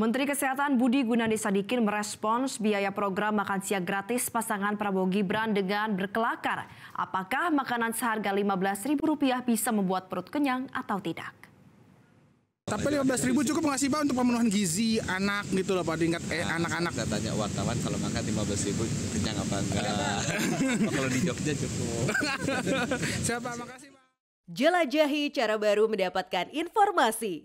Menteri Kesehatan Budi Gunadi Sadikin merespons biaya program makan siang gratis pasangan Prabowo Gibran dengan berkelakar. Apakah makanan seharga Rp15.000 bisa membuat perut kenyang atau tidak? Tapi 15 ribu cukup nggak sih Pak untuk pemenuhan gizi anak gitu loh Pak tingkat eh, nah, anak-anak. Nah, tanya wartawan kalau makan 15 ribu kenyang apa enggak? oh, kalau di Jogja cukup. Siapa? Makasih Pak. Jelajahi cara baru mendapatkan informasi.